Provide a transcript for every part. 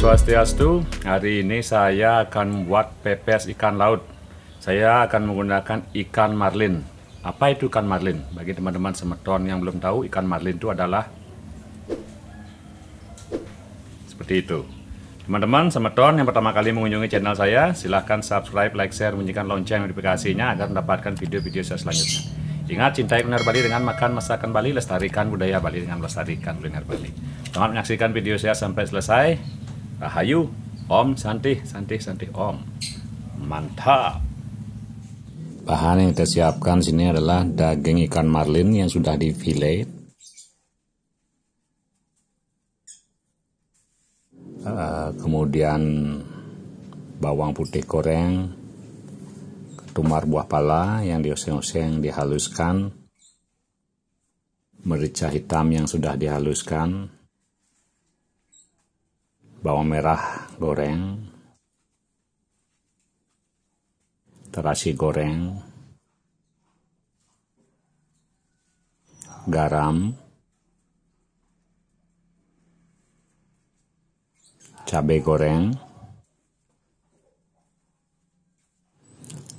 Swastiastu, hari ini saya akan membuat pepes ikan laut. Saya akan menggunakan ikan marlin. Apa itu ikan marlin? Bagi teman-teman semeton yang belum tahu, ikan marlin itu adalah seperti itu. Teman-teman semeton yang pertama kali mengunjungi channel saya, silahkan subscribe, like, share, bunyikan lonceng notifikasinya agar mendapatkan video-video saya selanjutnya. Ingat, cintai kuliner Bali dengan makan masakan Bali, lestarikan budaya Bali dengan melestarikan kuliner Bali. Selamat menyaksikan video saya sampai selesai. Rahayu, Om Santih, Santih, Santih Om. Mantap. Bahan yang kita siapkan sini adalah daging ikan marlin yang sudah difilet. Uh, eh, kemudian bawang putih goreng, ketumbar buah pala yang dioseng-oseng dihaluskan, merica hitam yang sudah dihaluskan, bawang merah goreng, terasi goreng, garam, cabai goreng,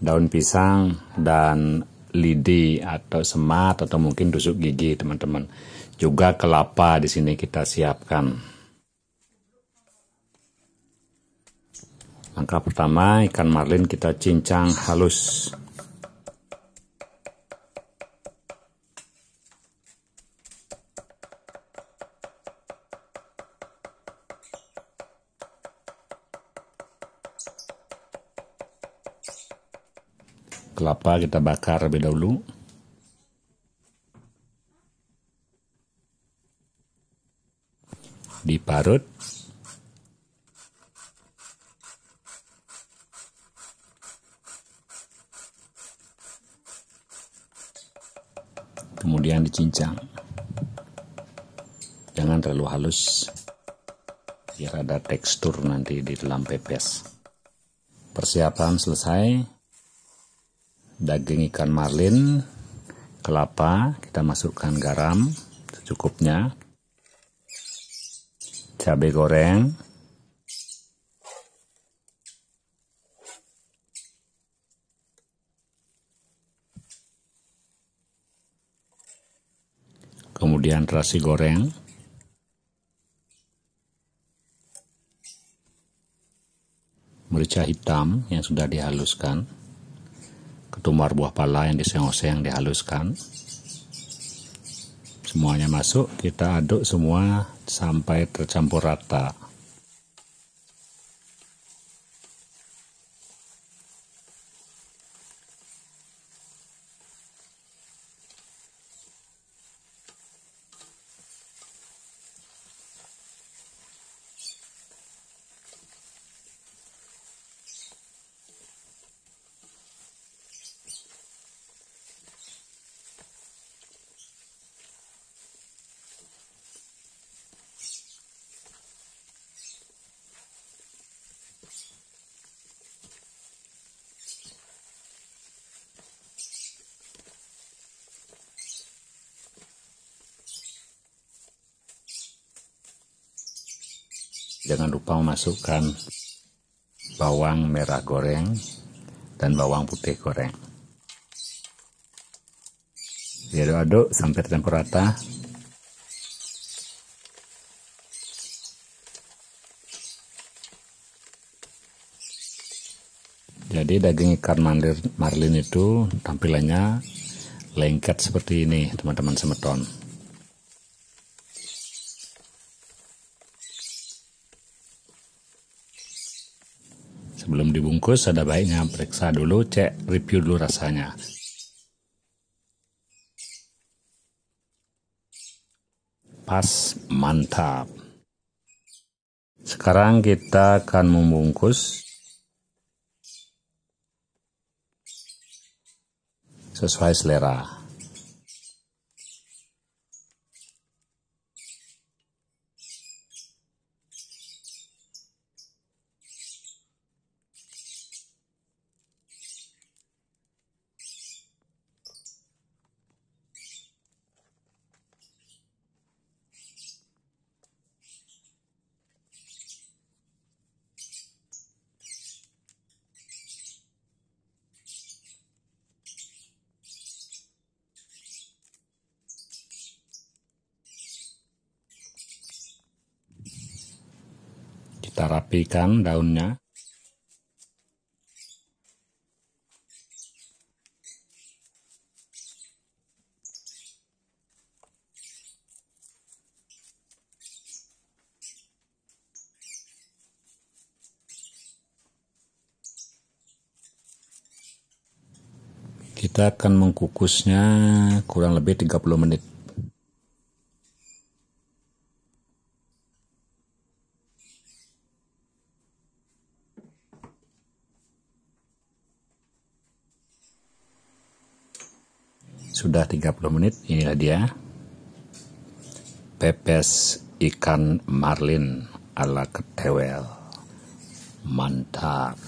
daun pisang, dan lidi atau semat atau mungkin tusuk gigi teman-teman. Juga kelapa di sini kita siapkan. Langkah pertama, ikan marlin kita cincang halus. Kelapa kita bakar lebih dahulu. Diparut cincang jangan terlalu halus biar ada tekstur nanti di dalam pepes persiapan selesai daging ikan marlin kelapa kita masukkan garam secukupnya cabai goreng kemudian terasi goreng. Merica hitam yang sudah dihaluskan. Ketumbar buah pala yang disengoseng dihaluskan. Semuanya masuk, kita aduk semua sampai tercampur rata. Jangan lupa memasukkan bawang merah goreng dan bawang putih goreng. Ya, Diaduk-aduk sampai tercampur rata. Jadi daging ikan marlin itu tampilannya lengket seperti ini teman-teman semeton. sebelum dibungkus ada baiknya periksa dulu, cek review dulu rasanya. Pas, mantap. Sekarang kita akan membungkus sesuai selera. kita rapikan daunnya. Kita akan mengkukusnya kurang lebih 30 menit. sudah 30 menit inilah dia pepes ikan marlin ala ketewel mantap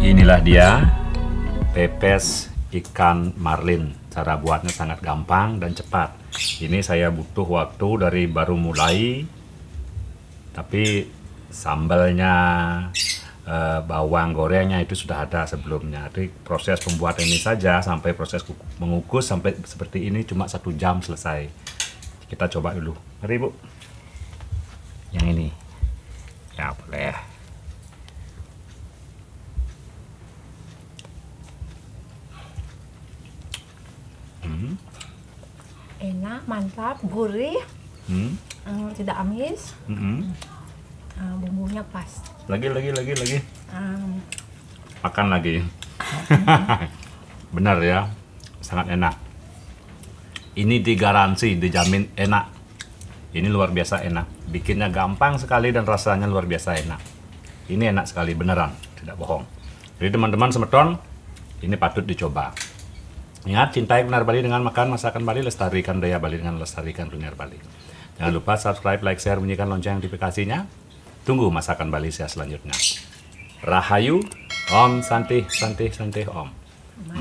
inilah dia pepes ikan marlin. Cara buatnya sangat gampang dan cepat. Ini saya butuh waktu dari baru mulai, tapi sambalnya, eh, bawang gorengnya itu sudah ada sebelumnya. Jadi proses pembuatan ini saja sampai proses mengukus sampai seperti ini cuma satu jam selesai. Kita coba dulu. Mari bu. Yang ini. Ya boleh. enak mantap gurih hmm? uh, tidak amis -hmm. uh, bumbunya pas lagi lagi lagi lagi um, makan lagi benar ya sangat enak ini digaransi dijamin enak ini luar biasa enak bikinnya gampang sekali dan rasanya luar biasa enak ini enak sekali beneran tidak bohong jadi teman-teman semeton ini patut dicoba Ingat, cintai benar Bali dengan makan masakan Bali, lestarikan daya Bali dengan lestarikan kuliner Bali. Jangan lupa subscribe, like, share, bunyikan lonceng notifikasinya. Tunggu masakan Bali saya selanjutnya. Rahayu, Om Santih, Santih, Santih Om.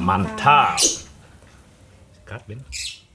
Mantap. Mantap.